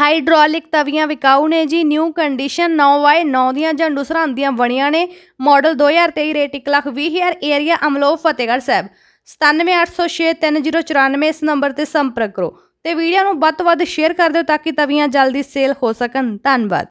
hydraulic ਤਵੀਆਂ ਵਿਕਾਊ ਨੇ ਜੀ new condition 9Y9 ਦੀਆਂ ਜੰਡੂ ਸਰਾਂਦੀਆਂ ਬਣੀਆਂ ਨੇ ਮਾਡਲ 2023 ਰੇਟ 1 ਲੱਖ ਹਜ਼ਾਰ ਏਰੀਆ ਅਮਲੋ ਫਤਿਹਗੜ੍ਹ ਸਾਹਿਬ 9786630094 ਇਸ ਨੰਬਰ ਤੇ ਸੰਪਰਕ ਕਰੋ ਤੇ ਵੀਡੀਓ ਨੂੰ ਵੱਧ ਤੋਂ ਵੱਧ ਸ਼ੇਅਰ ਕਰ ਦਿਓ ਤਾਂ ਕਿ ਤਵੀਆਂ ਜਲਦੀ ਸੇਲ ਹੋ ਸਕਣ ਧੰਨਵਾਦ